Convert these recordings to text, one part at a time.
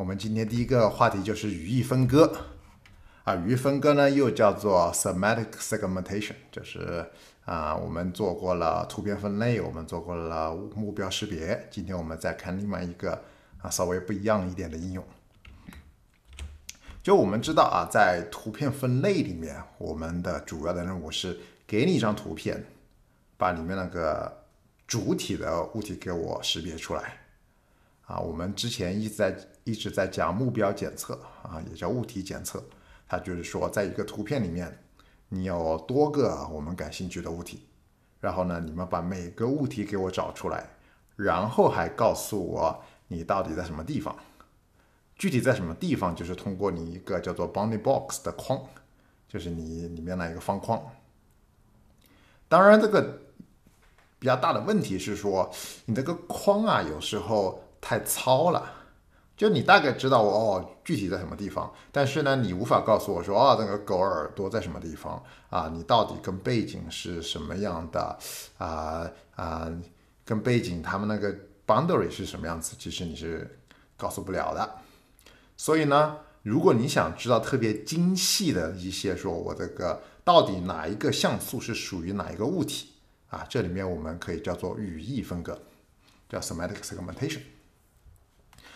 我们今天第一个话题就是语义分割啊，语义分割呢又叫做 semantic segmentation，就是啊，我们做过了图片分类，我们做过了目标识别，今天我们再看另外一个啊稍微不一样一点的应用。就我们知道啊，在图片分类里面，我们的主要的任务是给你一张图片，把里面那个主体的物体给我识别出来。啊，我们之前一直在一直在讲目标检测啊，也叫物体检测。它就是说，在一个图片里面，你有多个我们感兴趣的物体，然后呢，你们把每个物体给我找出来，然后还告诉我你到底在什么地方，具体在什么地方，就是通过你一个叫做 bounding box 的框，就是你里面那一个方框。当然，这个比较大的问题是说，你这个框啊，有时候。太糙了，就你大概知道我哦具体在什么地方，但是呢，你无法告诉我说，哦，那个狗耳朵在什么地方啊？你到底跟背景是什么样的啊啊？跟背景他们那个 boundary 是什么样子？其实你是告诉不了的。所以呢，如果你想知道特别精细的一些，说我这个到底哪一个像素是属于哪一个物体啊？这里面我们可以叫做语义分割，叫 semantic segmentation。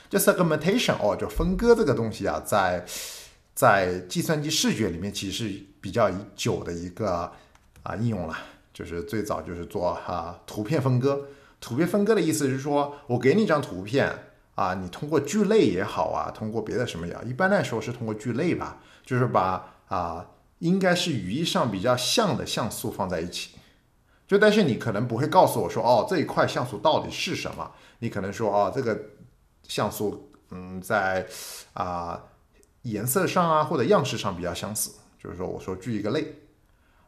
就 segmentation 哦，就分割这个东西啊，在在计算机视觉里面其实比较久的一个啊应用了，就是最早就是做啊图片分割。图片分割的意思是说，我给你一张图片啊，你通过聚类也好啊，通过别的什么也好，一般来说是通过聚类吧，就是把啊应该是语义上比较像的像素放在一起。就但是你可能不会告诉我说，哦，这一块像素到底是什么？你可能说哦，这个。像素，嗯，在啊颜色上啊或者样式上比较相似，就是说我说聚一个类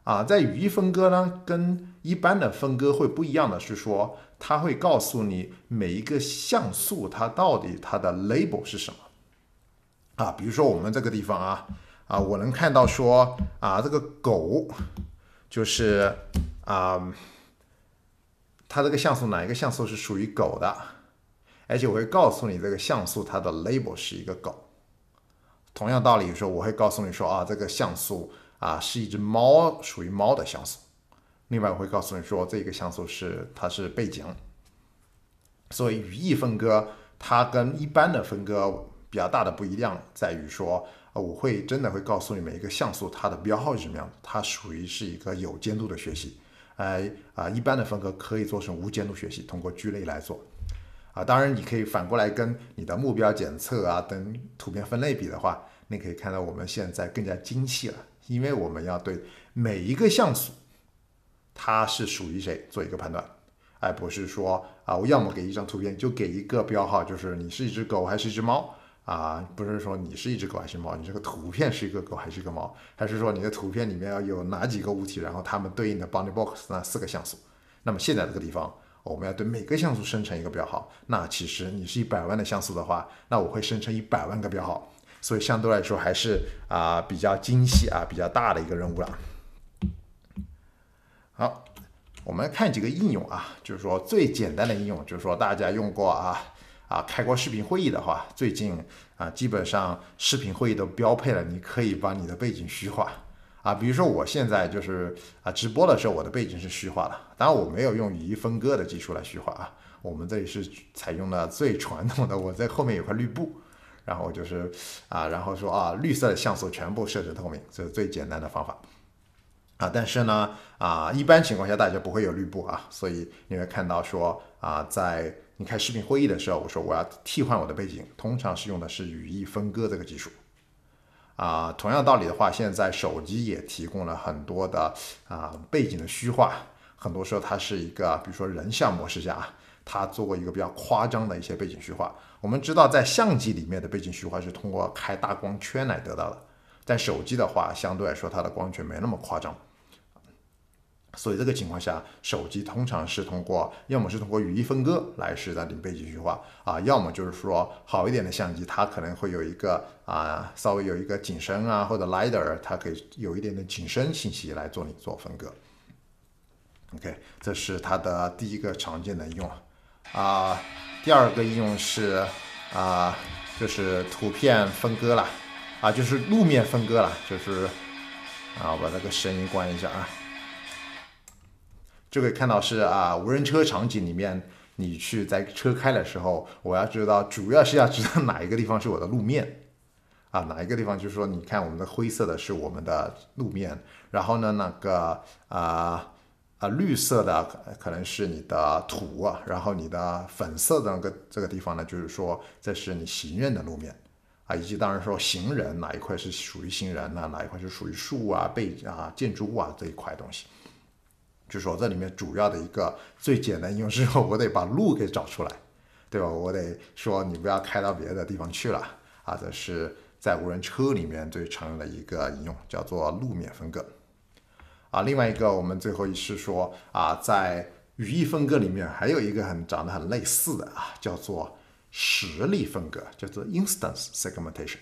啊，在语义分割呢跟一般的分割会不一样的是说，它会告诉你每一个像素它到底它的 label 是什么啊，比如说我们这个地方啊啊，我能看到说啊这个狗就是啊，它这个像素哪一个像素是属于狗的。而且我会告诉你，这个像素它的 label 是一个狗。同样道理，说我会告诉你说啊，这个像素啊是一只猫，属于猫的像素。另外，我会告诉你说，这个像素是它是背景。所以语义分割它跟一般的分割比较大的不一样在于说，我会真的会告诉你们一个像素它的标号是什么样，它属于是一个有监督的学习。哎啊，一般的分割可以做成无监督学习，通过聚类来做。啊，当然你可以反过来跟你的目标检测啊等图片分类比的话，你可以看到我们现在更加精细了，因为我们要对每一个像素它是属于谁做一个判断，而不是说啊，我要么给一张图片就给一个标号，就是你是一只狗还是一只猫啊，不是说你是一只狗还是猫，你这个图片是一个狗还是一个猫，还是说你的图片里面要有哪几个物体，然后它们对应的 b o u n d y box 那四个像素，那么现在这个地方。我们要对每个像素生成一个标号，那其实你是一百万的像素的话，那我会生成一百万个标号，所以相对来说还是啊比较精细啊比较大的一个任务了。好，我们看几个应用啊，就是说最简单的应用，就是说大家用过啊啊开过视频会议的话，最近啊基本上视频会议都标配了，你可以把你的背景虚化。啊，比如说我现在就是啊直播的时候，我的背景是虚化的。当然，我没有用语义分割的技术来虚化啊。我们这里是采用了最传统的，我在后面有块绿布，然后就是啊，然后说啊，绿色的像素全部设置透明，这是最简单的方法啊。但是呢，啊，一般情况下大家不会有绿布啊，所以你会看到说啊，在你开视频会议的时候，我说我要替换我的背景，通常是用的是语义分割这个技术。啊，同样道理的话，现在手机也提供了很多的啊背景的虚化，很多时候它是一个，比如说人像模式下，它做过一个比较夸张的一些背景虚化。我们知道，在相机里面的背景虚化是通过开大光圈来得到的，在手机的话，相对来说它的光圈没那么夸张。所以这个情况下，手机通常是通过要么是通过语义分割来实现你背景虚化啊，要么就是说好一点的相机，它可能会有一个啊，稍微有一个景深啊或者 l i d e r 它可以有一点的景深信息来做你做分割。OK，这是它的第一个常见的用啊。第二个应用是啊，就是图片分割了啊，就是路面分割了，就是啊，我把那个声音关一下啊。就可以看到是啊，无人车场景里面，你去在车开的时候，我要知道，主要是要知道哪一个地方是我的路面，啊，哪一个地方就是说，你看我们的灰色的是我们的路面，然后呢，那个啊啊绿色的可能是你的土啊，然后你的粉色的那个这个地方呢，就是说这是你行人的路面啊，以及当然说行人哪一块是属于行人呢，哪一块是属于树啊、被啊、建筑物啊这一块东西。就是说这里面主要的一个最简单应用是说，我得把路给找出来，对吧？我得说你不要开到别的地方去了啊！这是在无人车里面最常用的一个应用，叫做路面分割啊。另外一个，我们最后是说啊，在语义分割里面还有一个很长得很类似的啊，叫做实例分割，叫做 instance segmentation。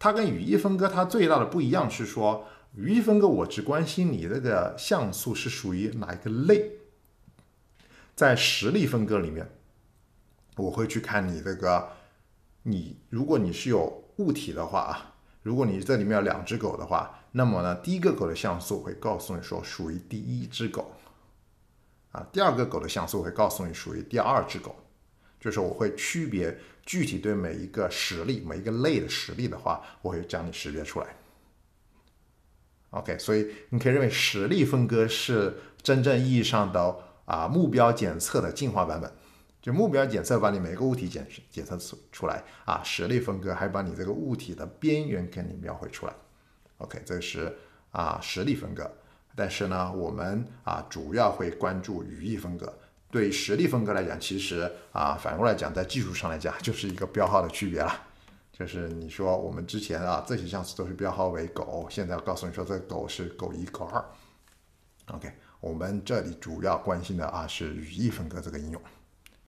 它跟语义分割它最大的不一样是说。语义分割，我只关心你这个像素是属于哪一个类。在实例分割里面，我会去看你这个，你如果你是有物体的话啊，如果你这里面有两只狗的话，那么呢，第一个狗的像素会告诉你说属于第一只狗，啊，第二个狗的像素会告诉你属于第二只狗，就是我会区别具体对每一个实例每一个类的实例的话，我会将你识别出来。OK，所以你可以认为实力分割是真正意义上的啊目标检测的进化版本。就目标检测把你每个物体检检测出出来啊，实力分割还把你这个物体的边缘给你描绘出来。OK，这是啊实力分割。但是呢，我们啊主要会关注语义分割。对实力分割来讲，其实啊反过来讲，在技术上来讲就是一个标号的区别了。就是你说我们之前啊，这些像素都是标号为“狗”，现在告诉你说这“狗”是“狗一”“狗二”。OK，我们这里主要关心的啊是语义分割这个应用。